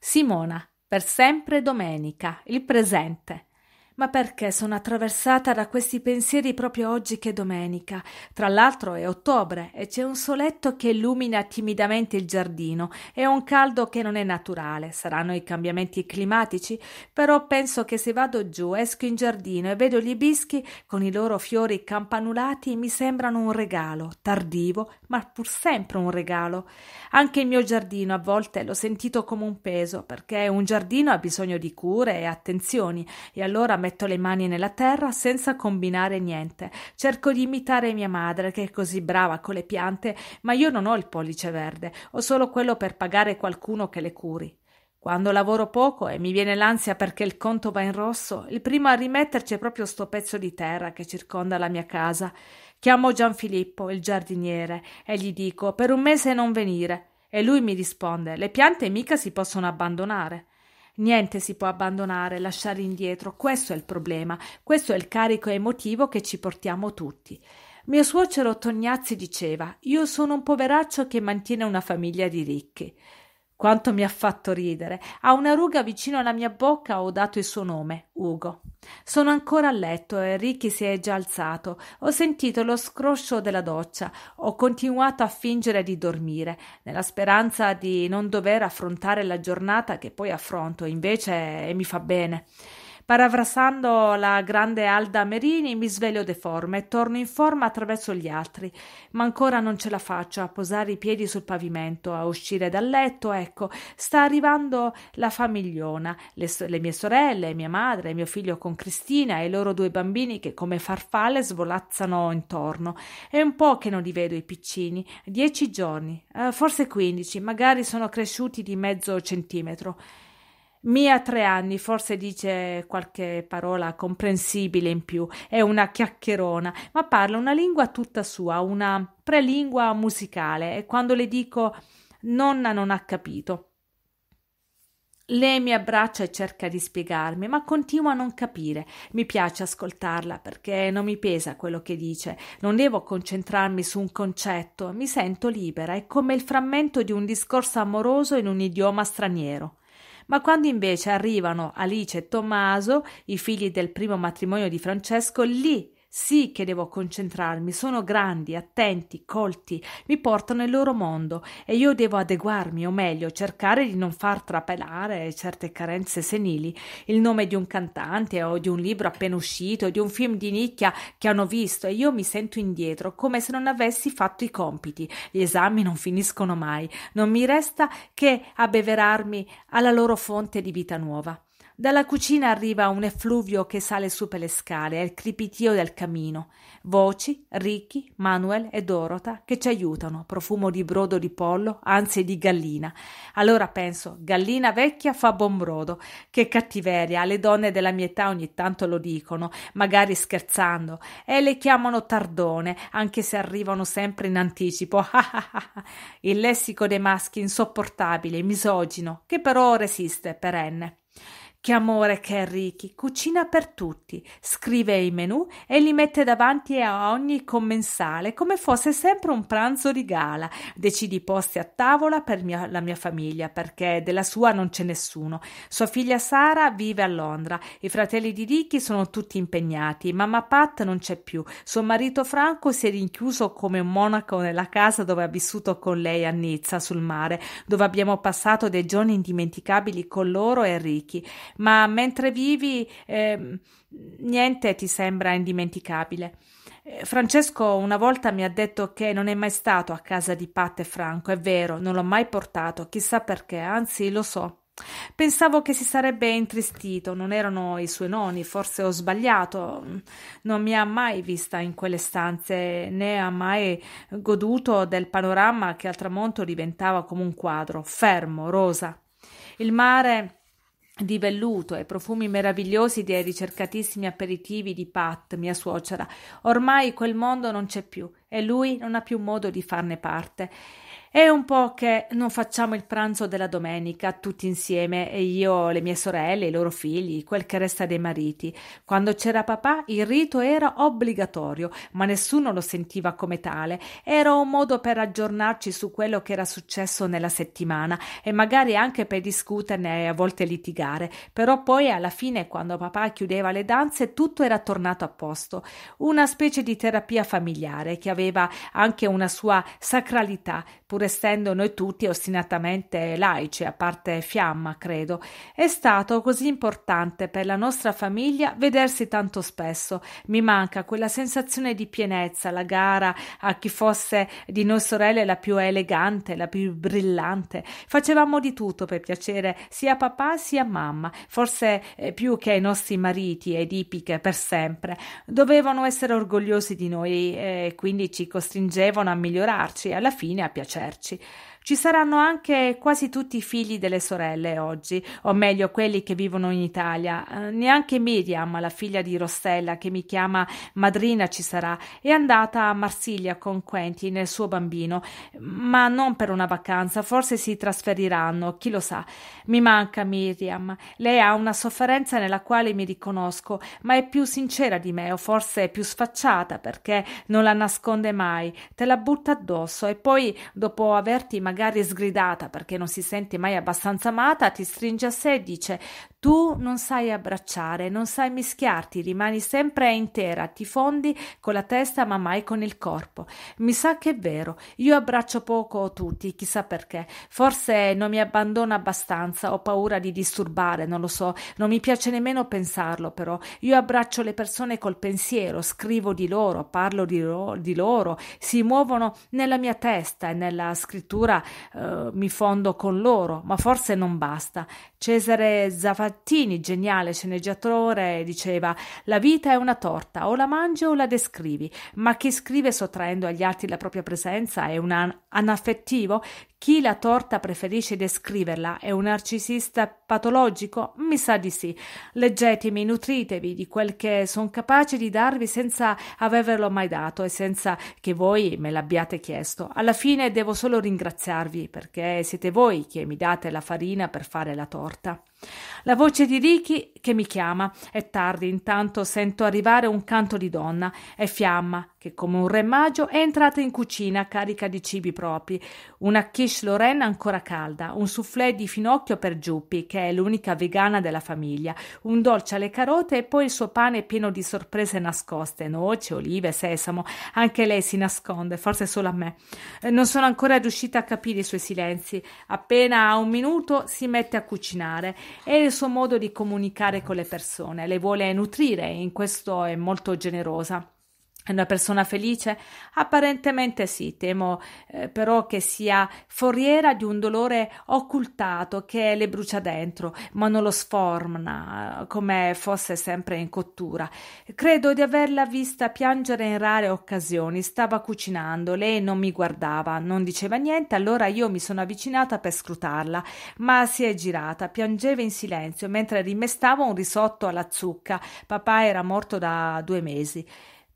Simona, per sempre Domenica, il presente, ma perché sono attraversata da questi pensieri proprio oggi che è domenica? Tra l'altro è ottobre e c'è un soletto che illumina timidamente il giardino e un caldo che non è naturale. Saranno i cambiamenti climatici? Però penso che se vado giù, esco in giardino e vedo gli ibischi con i loro fiori campanulati mi sembrano un regalo, tardivo, ma pur sempre un regalo. Anche il mio giardino a volte l'ho sentito come un peso, perché un giardino ha bisogno di cure e attenzioni e allora me metto le mani nella terra senza combinare niente. Cerco di imitare mia madre, che è così brava con le piante, ma io non ho il pollice verde, ho solo quello per pagare qualcuno che le curi. Quando lavoro poco e mi viene l'ansia perché il conto va in rosso, il primo a rimetterci è proprio sto pezzo di terra che circonda la mia casa. Chiamo Gianfilippo, il giardiniere, e gli dico per un mese non venire. E lui mi risponde le piante mica si possono abbandonare. Niente si può abbandonare, lasciare indietro, questo è il problema, questo è il carico emotivo che ci portiamo tutti. Mio suocero Tognazzi diceva: Io sono un poveraccio che mantiene una famiglia di ricchi. Quanto mi ha fatto ridere. A una ruga vicino alla mia bocca ho dato il suo nome, Ugo. Sono ancora a letto e Ricky si è già alzato. Ho sentito lo scroscio della doccia. Ho continuato a fingere di dormire, nella speranza di non dover affrontare la giornata che poi affronto, invece e eh, mi fa bene. Paravrasando la grande Alda Merini, mi sveglio deforme e torno in forma attraverso gli altri, ma ancora non ce la faccio a posare i piedi sul pavimento, a uscire dal letto. Ecco, sta arrivando la famigliona, le, le mie sorelle, mia madre, mio figlio con Cristina e i loro due bambini che come farfalle svolazzano intorno. È un po' che non li vedo i piccini, dieci giorni, eh, forse quindici, magari sono cresciuti di mezzo centimetro. Mia tre anni forse dice qualche parola comprensibile in più, è una chiacchierona, ma parla una lingua tutta sua, una prelingua musicale e quando le dico nonna non ha capito. Lei mi abbraccia e cerca di spiegarmi, ma continua a non capire. Mi piace ascoltarla perché non mi pesa quello che dice, non devo concentrarmi su un concetto, mi sento libera, è come il frammento di un discorso amoroso in un idioma straniero. Ma quando invece arrivano Alice e Tommaso, i figli del primo matrimonio di Francesco, lì sì che devo concentrarmi, sono grandi, attenti, colti, mi portano il loro mondo e io devo adeguarmi, o meglio, cercare di non far trapelare certe carenze senili, il nome di un cantante o di un libro appena uscito, di un film di nicchia che hanno visto e io mi sento indietro, come se non avessi fatto i compiti. Gli esami non finiscono mai, non mi resta che abbeverarmi alla loro fonte di vita nuova. Dalla cucina arriva un effluvio che sale su per le scale e il cripitio del camino. Voci, Ricky, Manuel e Dorota che ci aiutano, profumo di brodo di pollo, anzi di gallina. Allora penso, gallina vecchia fa buon brodo. Che cattiveria, le donne della mia età ogni tanto lo dicono, magari scherzando, e le chiamano tardone, anche se arrivano sempre in anticipo. Ah, ah, ah, il lessico dei maschi insopportabile, misogino, che però resiste perenne. Che amore che è Ricky, cucina per tutti, scrive i menù e li mette davanti a ogni commensale come fosse sempre un pranzo di gala. Decidi i posti a tavola per mia, la mia famiglia perché della sua non c'è nessuno. Sua figlia Sara vive a Londra, i fratelli di Ricky sono tutti impegnati, mamma Pat non c'è più, suo marito Franco si è rinchiuso come un monaco nella casa dove ha vissuto con lei a Nizza sul mare, dove abbiamo passato dei giorni indimenticabili con loro e Ricky ma mentre vivi eh, niente ti sembra indimenticabile. Eh, Francesco una volta mi ha detto che non è mai stato a casa di Pat e Franco, è vero, non l'ho mai portato, chissà perché, anzi lo so. Pensavo che si sarebbe intristito, non erano i suoi nonni, forse ho sbagliato. Non mi ha mai vista in quelle stanze, né ha mai goduto del panorama che al tramonto diventava come un quadro, fermo, rosa. Il mare di velluto e profumi meravigliosi dei ricercatissimi aperitivi di Pat, mia suocera. Ormai quel mondo non c'è più e lui non ha più modo di farne parte. È un po' che non facciamo il pranzo della domenica tutti insieme, io, le mie sorelle, i loro figli, quel che resta dei mariti. Quando c'era papà il rito era obbligatorio, ma nessuno lo sentiva come tale. Era un modo per aggiornarci su quello che era successo nella settimana e magari anche per discuterne e a volte litigare. Però poi alla fine, quando papà chiudeva le danze, tutto era tornato a posto. Una specie di terapia familiare che aveva anche una sua sacralità, pur essendo noi tutti ostinatamente laici, a parte Fiamma, credo, è stato così importante per la nostra famiglia vedersi tanto spesso. Mi manca quella sensazione di pienezza, la gara a chi fosse di noi sorelle la più elegante, la più brillante. Facevamo di tutto per piacere sia a papà sia a mamma, forse eh, più che ai nostri mariti ed ipiche per sempre. Dovevano essere orgogliosi di noi eh, e quindi ci costringevano a migliorarci e alla fine a piacerci. Alberti. Ci saranno anche quasi tutti i figli delle sorelle oggi, o meglio quelli che vivono in Italia. Eh, neanche Miriam, la figlia di Rossella, che mi chiama madrina, ci sarà. È andata a Marsiglia con Quentin e il suo bambino, ma non per una vacanza, forse si trasferiranno, chi lo sa. Mi manca Miriam. Lei ha una sofferenza nella quale mi riconosco, ma è più sincera di me, o forse è più sfacciata, perché non la nasconde mai, te la butta addosso e poi, dopo averti magari magari sgridata perché non si sente mai abbastanza amata, ti stringe a sé e dice tu non sai abbracciare, non sai mischiarti, rimani sempre intera, ti fondi con la testa ma mai con il corpo. Mi sa che è vero, io abbraccio poco tutti, chissà perché. Forse non mi abbandono abbastanza, ho paura di disturbare, non lo so, non mi piace nemmeno pensarlo però. Io abbraccio le persone col pensiero, scrivo di loro, parlo di, ro- di loro, si muovono nella mia testa e nella scrittura eh, mi fondo con loro, ma forse non basta. Cesare Zaffarelli Frattini, geniale sceneggiatore, diceva La vita è una torta, o la mangi o la descrivi, ma chi scrive sottraendo agli altri la propria presenza è un anaffettivo, chi la torta preferisce descriverla è un narcisista patologico? Mi sa di sì. Leggetemi, nutritevi di quel che sono capace di darvi senza averlo mai dato e senza che voi me l'abbiate chiesto. Alla fine devo solo ringraziarvi perché siete voi che mi date la farina per fare la torta. La voce di Ricky che mi chiama. È tardi, intanto sento arrivare un canto di donna. È fiamma, che come un re maggio è entrata in cucina carica di cibi propri, una quiche Lorraine ancora calda, un soufflé di finocchio per Giuppi, che è l'unica vegana della famiglia, un dolce alle carote e poi il suo pane pieno di sorprese nascoste, noci, olive, sesamo. Anche lei si nasconde, forse solo a me. Eh, non sono ancora riuscita a capire i suoi silenzi. Appena ha un minuto si mette a cucinare. È il suo modo di comunicare con le persone, le vuole nutrire, e in questo è molto generosa. È una persona felice? Apparentemente sì, temo eh, però che sia foriera di un dolore occultato che le brucia dentro, ma non lo sforna eh, come fosse sempre in cottura. Credo di averla vista piangere in rare occasioni. Stava cucinando, lei non mi guardava, non diceva niente, allora io mi sono avvicinata per scrutarla, ma si è girata, piangeva in silenzio mentre rimestava un risotto alla zucca. Papà era morto da due mesi.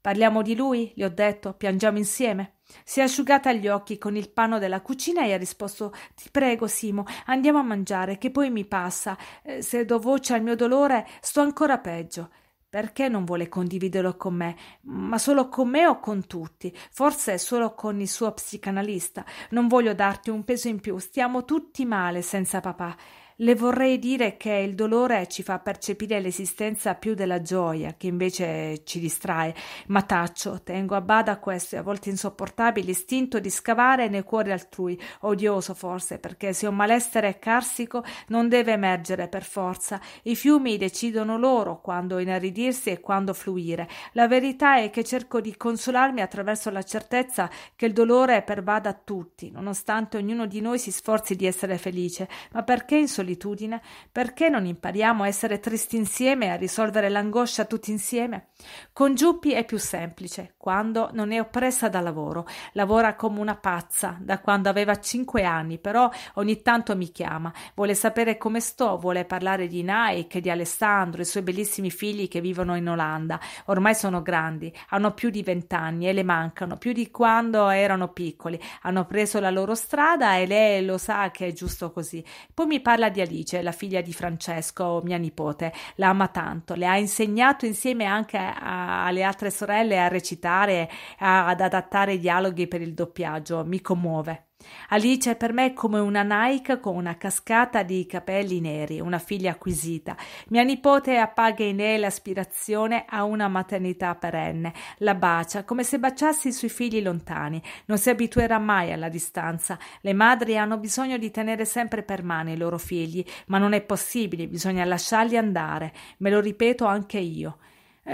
Parliamo di lui, gli ho detto, piangiamo insieme. Si è asciugata gli occhi con il panno della cucina e ha risposto Ti prego, Simo, andiamo a mangiare, che poi mi passa. Eh, se do voce al mio dolore, sto ancora peggio. Perché non vuole condividerlo con me? Ma solo con me o con tutti? Forse solo con il suo psicanalista. Non voglio darti un peso in più, stiamo tutti male senza papà. Le vorrei dire che il dolore ci fa percepire l'esistenza più della gioia, che invece ci distrae, ma taccio, tengo a bada questo e a volte insopportabile istinto di scavare nei cuori altrui, odioso forse, perché se un malessere è carsico non deve emergere per forza. I fiumi decidono loro quando inaridirsi e quando fluire. La verità è che cerco di consolarmi attraverso la certezza che il dolore pervada a tutti, nonostante ognuno di noi si sforzi di essere felice, ma perché in solitudine, perché non impariamo a essere tristi insieme e a risolvere l'angoscia tutti insieme? Con Giuppi è più semplice, quando non è oppressa da lavoro, lavora come una pazza da quando aveva cinque anni, però ogni tanto mi chiama, vuole sapere come sto, vuole parlare di Nike, di Alessandro, i suoi bellissimi figli che vivono in Olanda, ormai sono grandi, hanno più di vent'anni e le mancano più di quando erano piccoli, hanno preso la loro strada e lei lo sa che è giusto così. Poi mi parla di di Alice, la figlia di Francesco, mia nipote, la ama tanto, le ha insegnato insieme anche a, alle altre sorelle a recitare, a, ad adattare i dialoghi per il doppiaggio, mi commuove. Alice per me è come una Nike con una cascata di capelli neri, una figlia acquisita. Mia nipote appaga in lei l'aspirazione a una maternità perenne, la bacia come se baciassi i suoi figli lontani. Non si abituerà mai alla distanza. Le madri hanno bisogno di tenere sempre per mano i loro figli, ma non è possibile, bisogna lasciarli andare. Me lo ripeto anche io.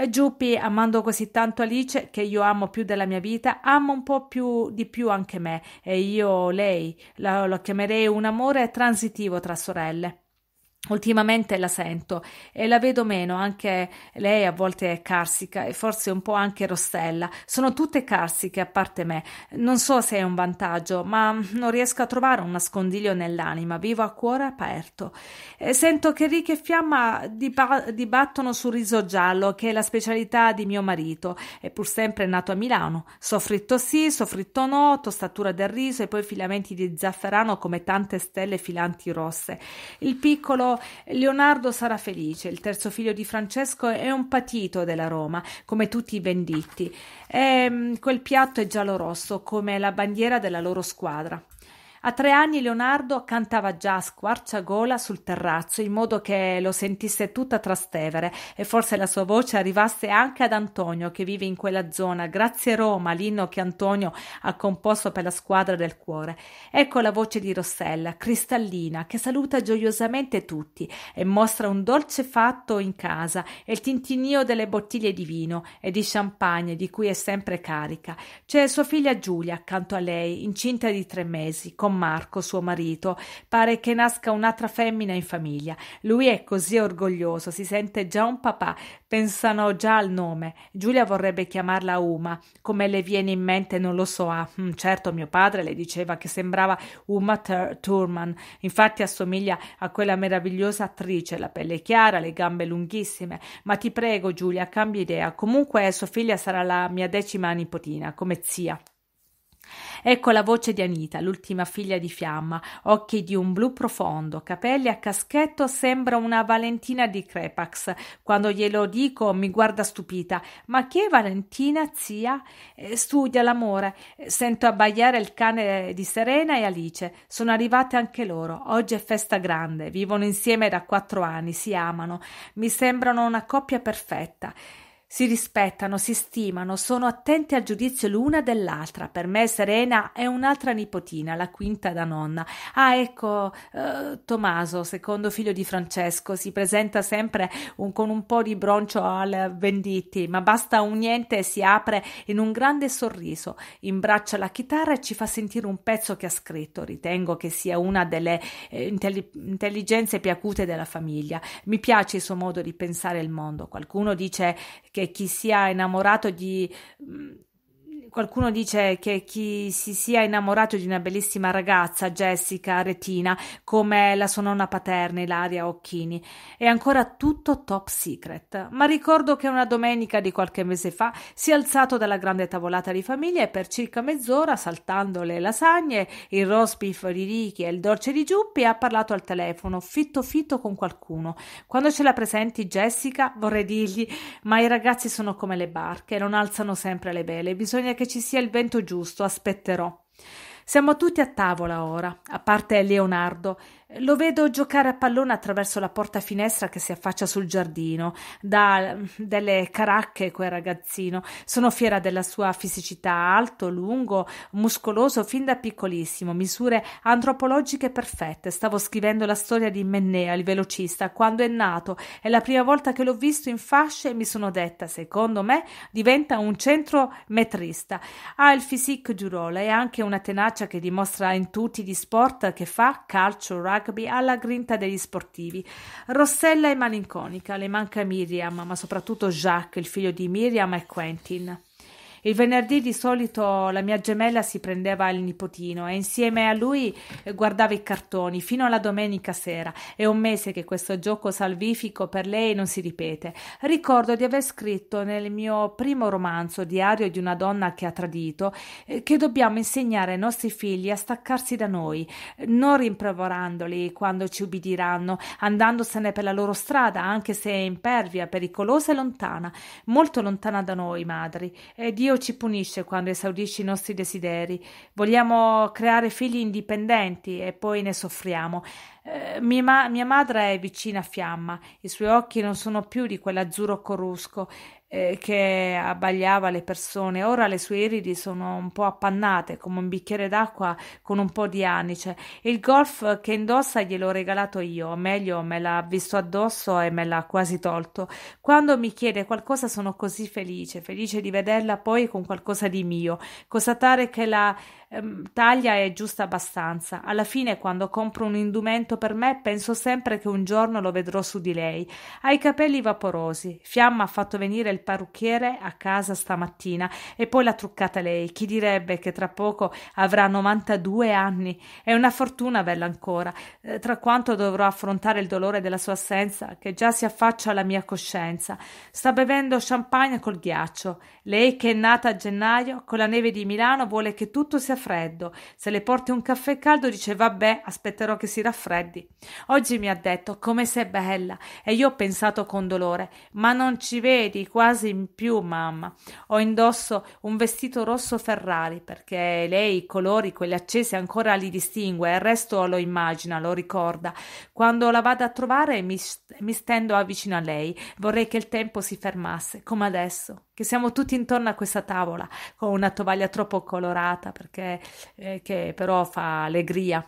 Giuppi, amando così tanto Alice, che io amo più della mia vita, ama un po' più di più anche me e io lei la, lo chiamerei un amore transitivo tra sorelle. Ultimamente la sento e la vedo meno, anche lei a volte è carsica e forse un po' anche rostella. Sono tutte carsiche a parte me. Non so se è un vantaggio, ma non riesco a trovare un nascondiglio nell'anima, vivo a cuore aperto. E sento che ricche Fiamma diba- dibattono sul riso giallo, che è la specialità di mio marito, è pur sempre nato a Milano. Soffritto sì, soffritto no, tostatura del riso e poi filamenti di zafferano come tante stelle filanti rosse. Il piccolo Leonardo sarà felice. Il terzo figlio di Francesco è un patito della Roma, come tutti i venditti. E, ehm, quel piatto è giallo-rosso, come la bandiera della loro squadra. A tre anni Leonardo cantava già a squarciagola sul terrazzo in modo che lo sentisse tutta Trastevere e forse la sua voce arrivasse anche ad Antonio che vive in quella zona, grazie Roma, l'inno che Antonio ha composto per la squadra del cuore. Ecco la voce di Rossella, cristallina, che saluta gioiosamente tutti e mostra un dolce fatto in casa e il tintinio delle bottiglie di vino e di champagne di cui è sempre carica. C'è sua figlia Giulia accanto a lei, incinta di tre mesi, con Marco, suo marito. Pare che nasca un'altra femmina in famiglia. Lui è così orgoglioso, si sente già un papà, pensano già al nome. Giulia vorrebbe chiamarla Uma. Come le viene in mente non lo so. Ah, mm, certo, mio padre le diceva che sembrava Uma Thurman. Infatti assomiglia a quella meravigliosa attrice, la pelle chiara, le gambe lunghissime. Ma ti prego, Giulia, cambi idea. Comunque sua figlia sarà la mia decima nipotina, come zia. Ecco la voce di Anita, l'ultima figlia di Fiamma, occhi di un blu profondo, capelli a caschetto, sembra una Valentina di Crepax. Quando glielo dico mi guarda stupita. Ma che è Valentina, zia? Eh, studia l'amore. Eh, sento abbaiare il cane di Serena e Alice. Sono arrivate anche loro. Oggi è festa grande. Vivono insieme da quattro anni, si amano. Mi sembrano una coppia perfetta. Si rispettano, si stimano, sono attenti al giudizio l'una dell'altra. Per me Serena è un'altra nipotina, la quinta da nonna. Ah, ecco, eh, Tommaso, secondo figlio di Francesco, si presenta sempre un, con un po' di broncio al Venditti, ma basta un niente e si apre in un grande sorriso. Imbraccia la chitarra e ci fa sentire un pezzo che ha scritto. Ritengo che sia una delle eh, intelli- intelligenze più acute della famiglia. Mi piace il suo modo di pensare il mondo. Qualcuno dice che chi sia innamorato di qualcuno dice che chi si sia innamorato di una bellissima ragazza, Jessica Retina, come la sua nonna paterna Ilaria Occhini, è ancora tutto top secret. Ma ricordo che una domenica di qualche mese fa si è alzato dalla grande tavolata di famiglia e per circa mezz'ora, saltando le lasagne, il roast beef di Ricky e il dolce di Giuppi, ha parlato al telefono, fitto fitto con qualcuno. Quando ce la presenti Jessica, vorrei dirgli, ma i ragazzi sono come le barche, non alzano sempre le vele, bisogna che ci sia il vento giusto, aspetterò. Siamo tutti a tavola ora, a parte Leonardo, lo vedo giocare a pallone attraverso la porta finestra che si affaccia sul giardino, da mm, delle caracche quel ragazzino. Sono fiera della sua fisicità, alto, lungo, muscoloso fin da piccolissimo, misure antropologiche perfette. Stavo scrivendo la storia di Mennea, il velocista, quando è nato. È la prima volta che l'ho visto in fasce e mi sono detta, secondo me, diventa un centrometrista. Ha il physique du role e anche una tenacia che dimostra in tutti gli sport che fa, calcio, rugby, rugby alla grinta degli sportivi. Rossella è malinconica, le manca Miriam, ma soprattutto Jacques, il figlio di Miriam e Quentin. Il venerdì di solito la mia gemella si prendeva il nipotino e insieme a lui guardava i cartoni fino alla domenica sera. È un mese che questo gioco salvifico per lei non si ripete. Ricordo di aver scritto nel mio primo romanzo, Diario di una donna che ha tradito, eh, che dobbiamo insegnare ai nostri figli a staccarsi da noi, non rimproverandoli quando ci ubbidiranno, andandosene per la loro strada, anche se è impervia, pericolosa e lontana, molto lontana da noi madri. E Dio ci punisce quando esaudisce i nostri desideri. Vogliamo creare figli indipendenti e poi ne soffriamo. Eh, mia, ma- mia, madre è vicina a fiamma, i suoi occhi non sono più di quell'azzurro corusco eh, che abbagliava le persone, ora le sue iridi sono un po' appannate come un bicchiere d'acqua con un po' di anice. Il golf che indossa gliel'ho regalato io, o meglio me l'ha visto addosso e me l'ha quasi tolto. Quando mi chiede qualcosa sono così felice, felice di vederla poi con qualcosa di mio, constatare che la ehm, taglia è giusta abbastanza. Alla fine quando compro un indumento per me penso sempre che un giorno lo vedrò su di lei. Ha i capelli vaporosi. Fiamma ha fatto venire il parrucchiere a casa stamattina e poi l'ha truccata lei. Chi direbbe che tra poco avrà 92 anni? È una fortuna averla ancora. Eh, tra quanto dovrò affrontare il dolore della sua assenza, che già si affaccia alla mia coscienza. Sta bevendo champagne col ghiaccio. Lei che è nata a gennaio, con la neve di Milano, vuole che tutto sia freddo. Se le porti un caffè caldo dice vabbè, aspetterò che si raffreddi freddi. Oggi mi ha detto come sei bella e io ho pensato con dolore, ma non ci vedi quasi in più, mamma. Ho indosso un vestito rosso Ferrari perché lei i colori, quelli accesi, ancora li distingue, il resto lo immagina, lo ricorda. Quando la vado a trovare mi, mi stendo vicino a lei. Vorrei che il tempo si fermasse, come adesso, che siamo tutti intorno a questa tavola con una tovaglia troppo colorata perché eh, che però fa allegria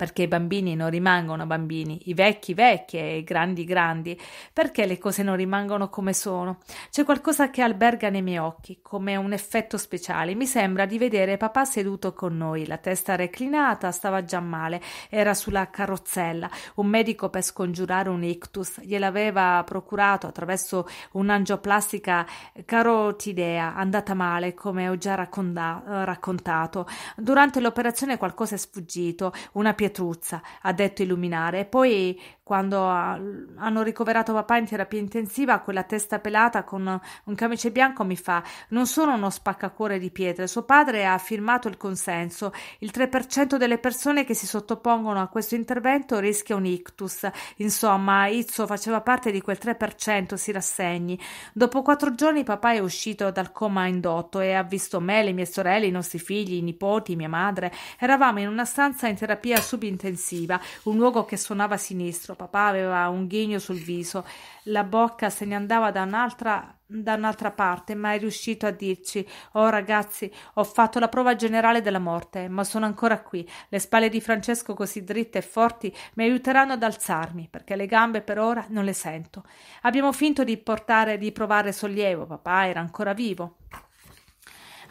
perché i bambini non rimangono bambini, i vecchi vecchie e i grandi grandi, perché le cose non rimangono come sono. C'è qualcosa che alberga nei miei occhi, come un effetto speciale. Mi sembra di vedere papà seduto con noi, la testa reclinata, stava già male, era sulla carrozzella. Un medico per scongiurare un ictus gliel'aveva procurato attraverso un'angioplastica carotidea andata male, come ho già racconta- raccontato. Durante l'operazione qualcosa è sfuggito, una pietra Pietruzza, ha detto Illuminare, poi quando ha, hanno ricoverato papà in terapia intensiva, quella testa pelata con un camice bianco mi fa non sono uno spaccacuore di pietre, suo padre ha firmato il consenso, il 3% delle persone che si sottopongono a questo intervento rischia un ictus, insomma Izzo faceva parte di quel 3%, si rassegni. Dopo quattro giorni papà è uscito dal coma indotto e ha visto me, le mie sorelle, i nostri figli, i nipoti, mia madre, eravamo in una stanza in terapia subintensiva, un luogo che suonava a sinistro papà aveva un ghigno sul viso, la bocca se ne andava da un'altra da un'altra parte, ma è riuscito a dirci: Oh ragazzi, ho fatto la prova generale della morte, ma sono ancora qui. Le spalle di Francesco, così dritte e forti, mi aiuteranno ad alzarmi, perché le gambe per ora non le sento. Abbiamo finto di portare di provare sollievo, papà era ancora vivo.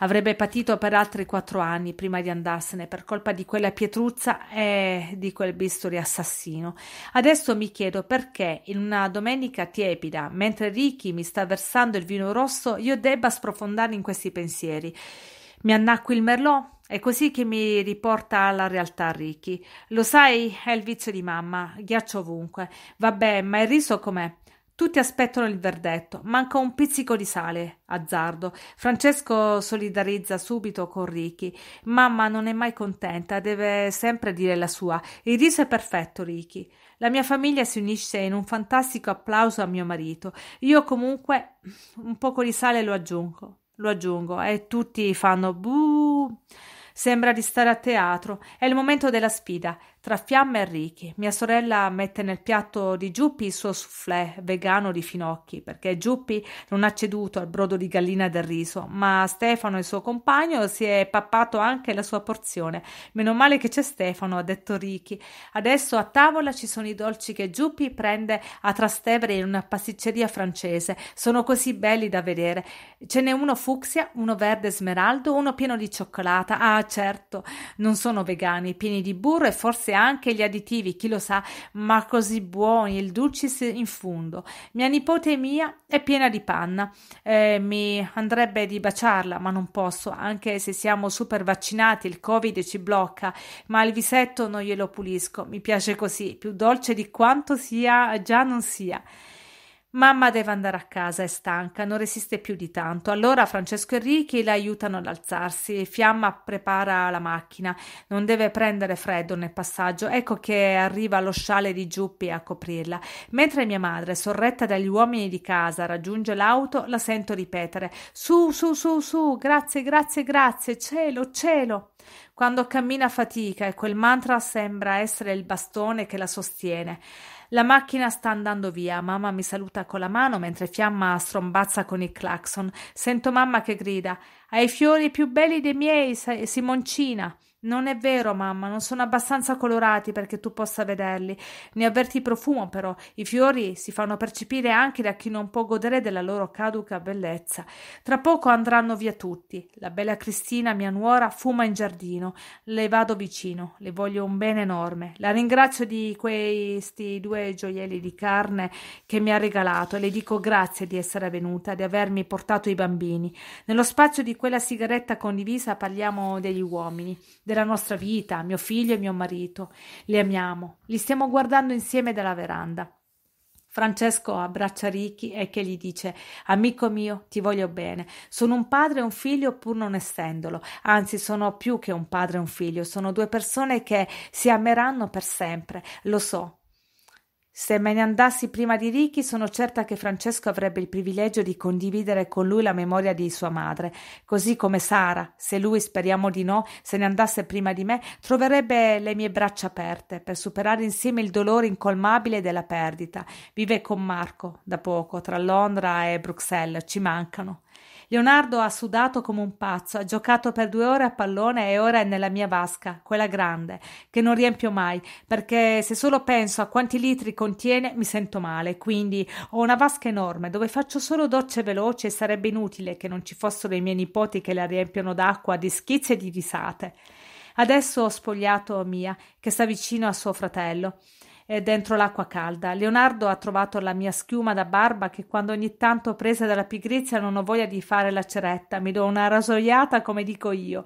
Avrebbe patito per altri quattro anni prima di andarsene per colpa di quella pietruzza e di quel bisturi assassino. Adesso mi chiedo perché, in una domenica tiepida, mentre Ricky mi sta versando il vino rosso, io debba sprofondare in questi pensieri. Mi annacqui il merlot? È così che mi riporta alla realtà Ricky. Lo sai, è il vizio di mamma, ghiaccio ovunque. Vabbè, ma il riso com'è? Tutti aspettano il verdetto, manca un pizzico di sale, azzardo. Francesco solidarizza subito con Ricky. Mamma non è mai contenta, deve sempre dire la sua. Il riso è perfetto, Ricky. La mia famiglia si unisce in un fantastico applauso a mio marito. Io comunque un poco di sale lo aggiungo, lo aggiungo e tutti fanno buh. Sembra di stare a teatro. È il momento della sfida. Tra fiamme e Ricky, mia sorella mette nel piatto di Giuppi il suo soufflé vegano di finocchi, perché Giuppi non ha ceduto al brodo di gallina del riso, ma Stefano e il suo compagno si è pappato anche la sua porzione. Meno male che c'è Stefano, ha detto Ricky. Adesso a tavola ci sono i dolci che Giuppi prende a Trastevere in una pasticceria francese. Sono così belli da vedere. Ce n'è uno fucsia, uno verde smeraldo, uno pieno di cioccolata. Ah, certo, non sono vegani, pieni di burro e forse forse anche gli additivi, chi lo sa, ma così buoni, il dulcis in fondo. Mia nipote mia è piena di panna, eh, mi andrebbe di baciarla, ma non posso, anche se siamo super vaccinati, il covid ci blocca, ma il visetto non glielo pulisco, mi piace così, più dolce di quanto sia già non sia. Mamma deve andare a casa, è stanca, non resiste più di tanto. Allora Francesco e Ricky la aiutano ad alzarsi. e Fiamma prepara la macchina, non deve prendere freddo nel passaggio. Ecco che arriva lo sciale di Giuppi a coprirla. Mentre mia madre, sorretta dagli uomini di casa, raggiunge l'auto, la sento ripetere: Su, su, su, su, grazie, grazie, grazie, cielo, cielo. Quando cammina fatica e quel mantra sembra essere il bastone che la sostiene. La macchina sta andando via, mamma mi saluta con la mano mentre Fiamma strombazza con il clacson. Sento mamma che grida: Hai i fiori più belli dei miei, Simoncina. Non è vero, mamma, non sono abbastanza colorati perché tu possa vederli. Ne avverti il profumo, però. I fiori si fanno percepire anche da chi non può godere della loro caduca bellezza. Tra poco andranno via tutti. La bella Cristina, mia nuora, fuma in giardino. Le vado vicino, le voglio un bene enorme. La ringrazio di questi due gioielli di carne che mi ha regalato e le dico grazie di essere venuta, di avermi portato i bambini. Nello spazio di quella sigaretta condivisa parliamo degli uomini della nostra vita, mio figlio e mio marito. Li amiamo, li stiamo guardando insieme dalla veranda. Francesco abbraccia Ricky e che gli dice Amico mio, ti voglio bene. Sono un padre e un figlio pur non essendolo. Anzi, sono più che un padre e un figlio. Sono due persone che si ameranno per sempre. Lo so, se me ne andassi prima di Ricky, sono certa che Francesco avrebbe il privilegio di condividere con lui la memoria di sua madre, così come Sara, se lui, speriamo di no, se ne andasse prima di me, troverebbe le mie braccia aperte per superare insieme il dolore incolmabile della perdita. Vive con Marco da poco, tra Londra e Bruxelles, ci mancano. Leonardo ha sudato come un pazzo, ha giocato per due ore a pallone e ora è nella mia vasca, quella grande, che non riempio mai, perché se solo penso a quanti litri contiene mi sento male, quindi ho una vasca enorme dove faccio solo docce veloci e sarebbe inutile che non ci fossero i miei nipoti che la riempiono d'acqua, di schizzi e di risate. Adesso ho spogliato Mia, che sta vicino a suo fratello dentro l'acqua calda. Leonardo ha trovato la mia schiuma da barba che quando ogni tanto presa dalla pigrizia non ho voglia di fare la ceretta, mi do una rasoiata come dico io.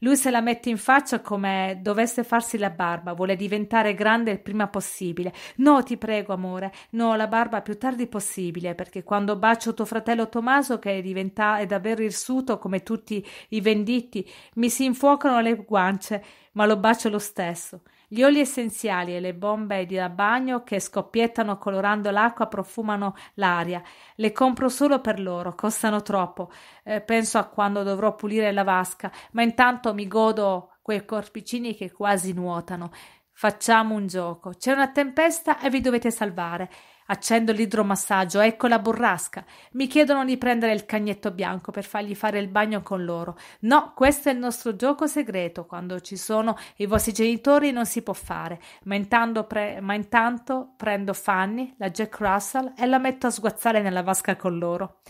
Lui se la mette in faccia come dovesse farsi la barba, vuole diventare grande il prima possibile. No, ti prego, amore, no, la barba più tardi possibile, perché quando bacio tuo fratello Tommaso, che diventa è davvero irsuto come tutti i venditi, mi si infuocano le guance, ma lo bacio lo stesso. Gli oli essenziali e le bombe da bagno che scoppiettano colorando l'acqua profumano l'aria. Le compro solo per loro, costano troppo. Eh, penso a quando dovrò pulire la vasca, ma intanto mi godo quei corpicini che quasi nuotano. Facciamo un gioco. C'è una tempesta e vi dovete salvare. Accendo l'idromassaggio, ecco la burrasca. Mi chiedono di prendere il cagnetto bianco per fargli fare il bagno con loro. No, questo è il nostro gioco segreto. Quando ci sono i vostri genitori non si può fare. Ma intanto, pre- ma intanto prendo Fanny, la Jack Russell e la metto a sguazzare nella vasca con loro.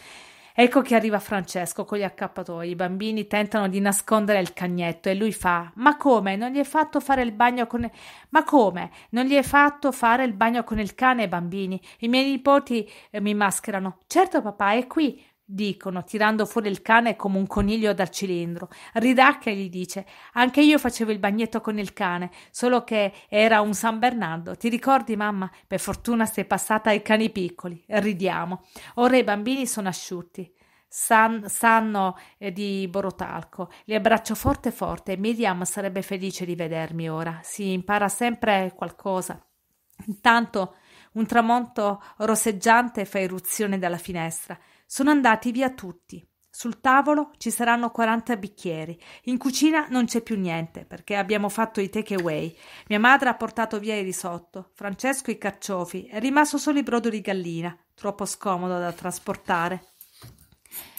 Ecco che arriva Francesco con gli accappatoi. I bambini tentano di nascondere il cagnetto e lui fa: Ma come? Non gli hai fatto fare il bagno con. Ma come? Non gli hai fatto fare il bagno con il cane bambini? I miei nipoti eh, mi mascherano. Certo, papà, è qui dicono, tirando fuori il cane come un coniglio dal cilindro. Ridacca gli dice: Anche io facevo il bagnetto con il cane, solo che era un San Bernardo. Ti ricordi, mamma? Per fortuna sei passata ai cani piccoli. Ridiamo. Ora i bambini sono asciutti. San, sanno eh, di Borotalco. Li abbraccio forte forte. Miriam sarebbe felice di vedermi ora. Si impara sempre qualcosa. Intanto un tramonto rosseggiante fa irruzione dalla finestra. Sono andati via tutti. Sul tavolo ci saranno 40 bicchieri. In cucina non c'è più niente perché abbiamo fatto i takeaway. Mia madre ha portato via il risotto, Francesco i carciofi, è rimasto solo il brodo di gallina, troppo scomodo da trasportare.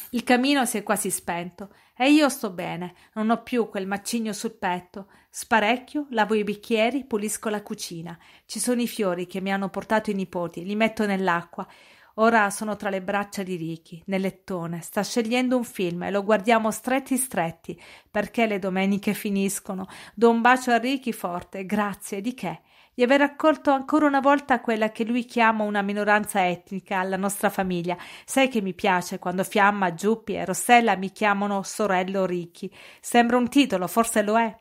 Il camino si è quasi spento e io sto bene, non ho più quel macigno sul petto. Sparecchio, lavo i bicchieri, pulisco la cucina. Ci sono i fiori che mi hanno portato i nipoti, li metto nell'acqua. Ora sono tra le braccia di Ricky, nel lettone, sta scegliendo un film e lo guardiamo stretti stretti, perché le domeniche finiscono. Do un bacio a Ricky forte, grazie, di che? Di aver accolto ancora una volta quella che lui chiama una minoranza etnica alla nostra famiglia. Sai che mi piace quando Fiamma, Giuppi e Rossella mi chiamano Sorello Ricchi. Sembra un titolo, forse lo è.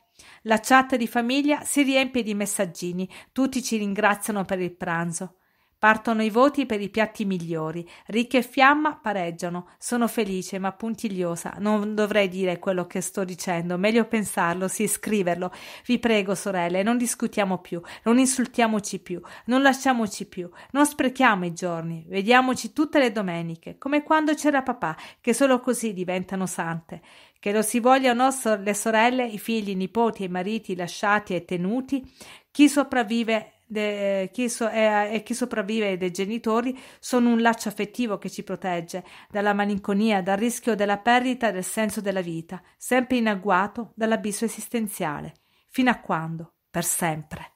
La chat di famiglia si riempie di messaggini, tutti ci ringraziano per il pranzo. Partono i voti per i piatti migliori. Ricche e fiamma pareggiano. Sono felice ma puntigliosa. Non dovrei dire quello che sto dicendo. Meglio pensarlo, sì, scriverlo. Vi prego, sorelle, non discutiamo più. Non insultiamoci più. Non lasciamoci più. Non sprechiamo i giorni. Vediamoci tutte le domeniche, come quando c'era papà, che solo così diventano sante. Che lo si vogliano le sorelle, i figli, i nipoti e i mariti lasciati e tenuti, chi sopravvive de, chi so, e, e chi sopravvive e dei genitori sono un laccio affettivo che ci protegge dalla malinconia, dal rischio della perdita del senso della vita, sempre in agguato dall'abisso esistenziale. Fino a quando? Per sempre.